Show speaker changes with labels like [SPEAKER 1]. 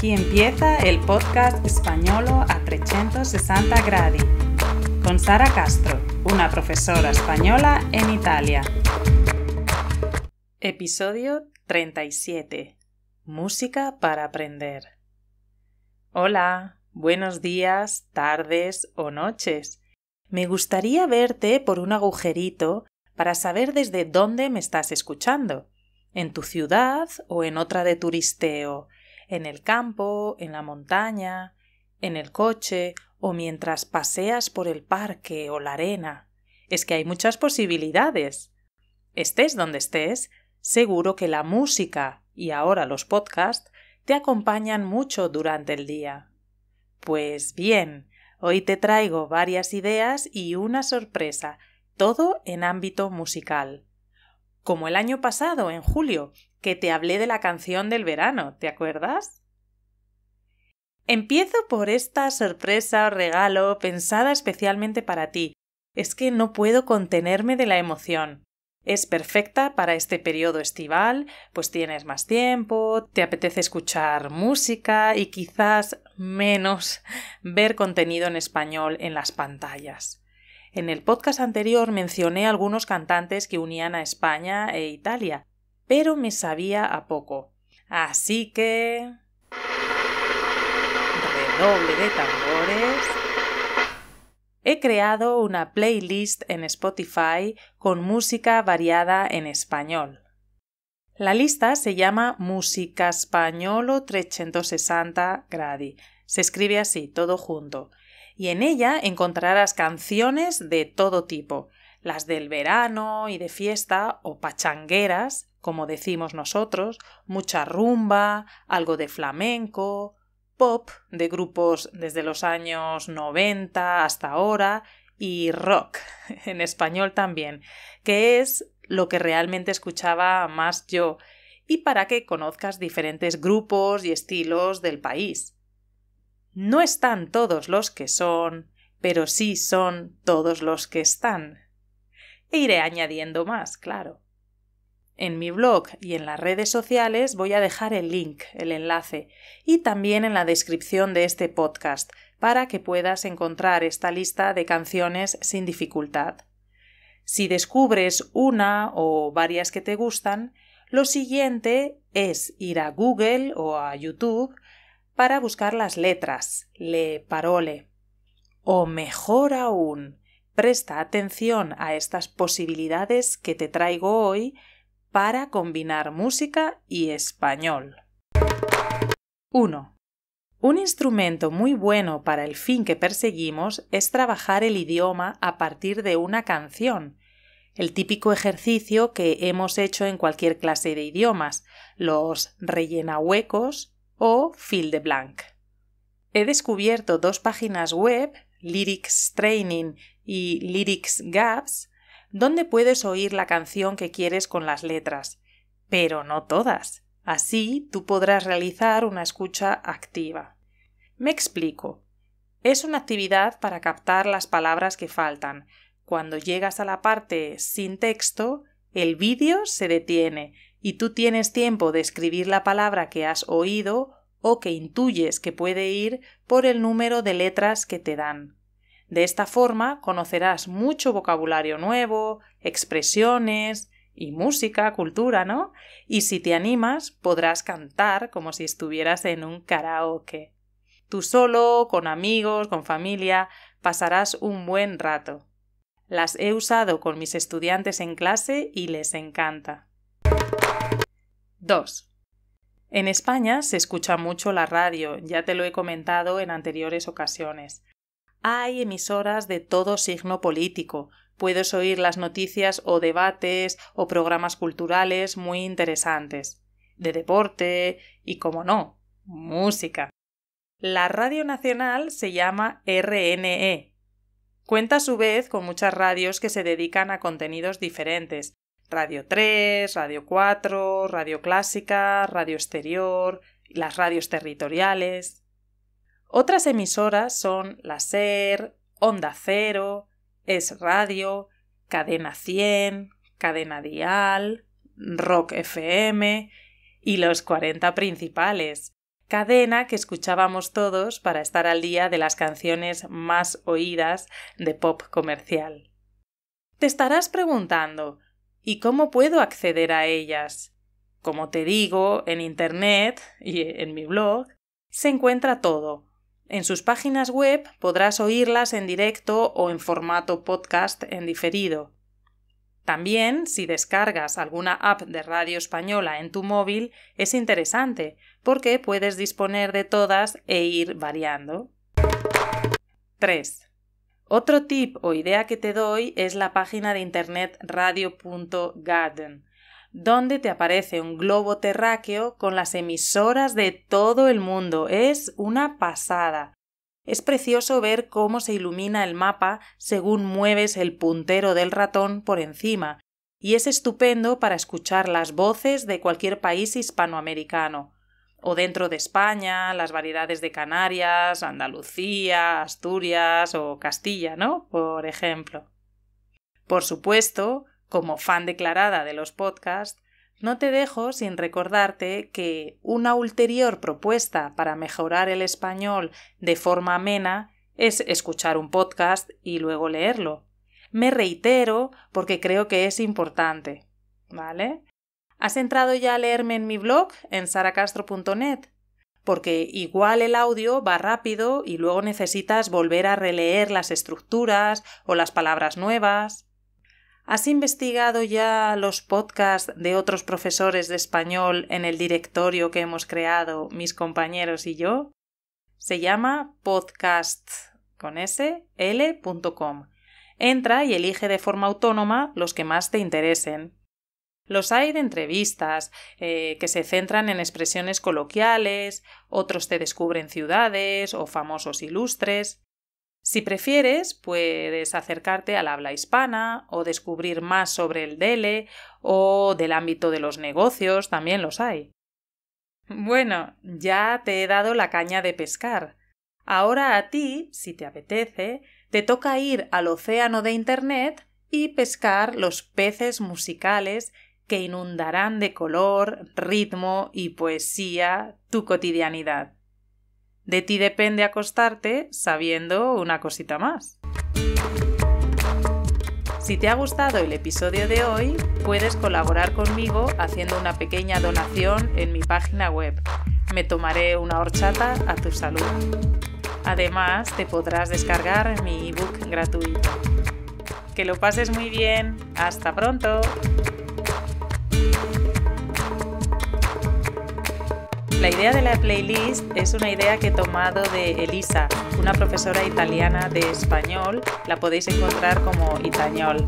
[SPEAKER 1] Aquí empieza el podcast españolo a 360 gradi con Sara Castro, una profesora española en Italia. Episodio 37. Música para aprender. Hola, buenos días, tardes o noches. Me gustaría verte por un agujerito para saber desde dónde me estás escuchando, en tu ciudad o en otra de turisteo, en el campo, en la montaña, en el coche o mientras paseas por el parque o la arena. Es que hay muchas posibilidades. Estés donde estés, seguro que la música y ahora los podcasts te acompañan mucho durante el día. Pues bien, hoy te traigo varias ideas y una sorpresa, todo en ámbito musical como el año pasado, en julio, que te hablé de la canción del verano, ¿te acuerdas? Empiezo por esta sorpresa o regalo pensada especialmente para ti. Es que no puedo contenerme de la emoción. Es perfecta para este periodo estival, pues tienes más tiempo, te apetece escuchar música y quizás menos ver contenido en español en las pantallas. En el podcast anterior mencioné algunos cantantes que unían a España e Italia, pero me sabía a poco. Así que... Redoble de tambores. He creado una playlist en Spotify con música variada en español. La lista se llama Música Españolo 360 Gradi. Se escribe así, todo junto y en ella encontrarás canciones de todo tipo, las del verano y de fiesta o pachangueras, como decimos nosotros, mucha rumba, algo de flamenco, pop de grupos desde los años 90 hasta ahora y rock en español también, que es lo que realmente escuchaba más yo y para que conozcas diferentes grupos y estilos del país. No están todos los que son, pero sí son todos los que están. E iré añadiendo más, claro. En mi blog y en las redes sociales voy a dejar el link, el enlace, y también en la descripción de este podcast, para que puedas encontrar esta lista de canciones sin dificultad. Si descubres una o varias que te gustan, lo siguiente es ir a Google o a YouTube para buscar las letras, le parole. O mejor aún, presta atención a estas posibilidades que te traigo hoy para combinar música y español. 1. Un instrumento muy bueno para el fin que perseguimos es trabajar el idioma a partir de una canción, el típico ejercicio que hemos hecho en cualquier clase de idiomas, los rellenahuecos, o fill the blank. He descubierto dos páginas web, Lyrics Training y Lyrics Gaps, donde puedes oír la canción que quieres con las letras, pero no todas. Así tú podrás realizar una escucha activa. Me explico. Es una actividad para captar las palabras que faltan. Cuando llegas a la parte sin texto, el vídeo se detiene y tú tienes tiempo de escribir la palabra que has oído o que intuyes que puede ir por el número de letras que te dan. De esta forma conocerás mucho vocabulario nuevo, expresiones y música, cultura, ¿no? Y si te animas, podrás cantar como si estuvieras en un karaoke. Tú solo, con amigos, con familia, pasarás un buen rato. Las he usado con mis estudiantes en clase y les encanta. 2. En España se escucha mucho la radio, ya te lo he comentado en anteriores ocasiones. Hay emisoras de todo signo político. Puedes oír las noticias o debates o programas culturales muy interesantes. De deporte y, como no, música. La radio nacional se llama RNE. Cuenta a su vez con muchas radios que se dedican a contenidos diferentes, Radio 3, Radio 4, Radio Clásica, Radio Exterior, las radios territoriales. Otras emisoras son la SER, Onda Cero, Es Radio, Cadena 100, Cadena Dial, Rock FM y los 40 principales, cadena que escuchábamos todos para estar al día de las canciones más oídas de pop comercial. Te estarás preguntando, ¿Y cómo puedo acceder a ellas? Como te digo, en Internet y en mi blog se encuentra todo. En sus páginas web podrás oírlas en directo o en formato podcast en diferido. También, si descargas alguna app de radio española en tu móvil, es interesante, porque puedes disponer de todas e ir variando. 3. Otro tip o idea que te doy es la página de internet radio.garden, donde te aparece un globo terráqueo con las emisoras de todo el mundo. Es una pasada. Es precioso ver cómo se ilumina el mapa según mueves el puntero del ratón por encima, y es estupendo para escuchar las voces de cualquier país hispanoamericano o dentro de España, las variedades de Canarias, Andalucía, Asturias o Castilla, ¿no? Por ejemplo. Por supuesto, como fan declarada de los podcasts, no te dejo sin recordarte que una ulterior propuesta para mejorar el español de forma amena es escuchar un podcast y luego leerlo. Me reitero porque creo que es importante, ¿vale? ¿Has entrado ya a leerme en mi blog en saracastro.net? Porque igual el audio va rápido y luego necesitas volver a releer las estructuras o las palabras nuevas. ¿Has investigado ya los podcasts de otros profesores de español en el directorio que hemos creado mis compañeros y yo? Se llama podcast con s Entra y elige de forma autónoma los que más te interesen. Los hay de entrevistas, eh, que se centran en expresiones coloquiales, otros te descubren ciudades o famosos ilustres. Si prefieres, puedes acercarte al habla hispana o descubrir más sobre el DELE o del ámbito de los negocios, también los hay. Bueno, ya te he dado la caña de pescar. Ahora a ti, si te apetece, te toca ir al océano de Internet y pescar los peces musicales que inundarán de color, ritmo y poesía tu cotidianidad. De ti depende acostarte sabiendo una cosita más. Si te ha gustado el episodio de hoy, puedes colaborar conmigo haciendo una pequeña donación en mi página web. Me tomaré una horchata a tu salud. Además, te podrás descargar mi ebook gratuito. Que lo pases muy bien. Hasta pronto. La idea de la playlist es una idea que he tomado de Elisa, una profesora italiana de español, la podéis encontrar como Itañol.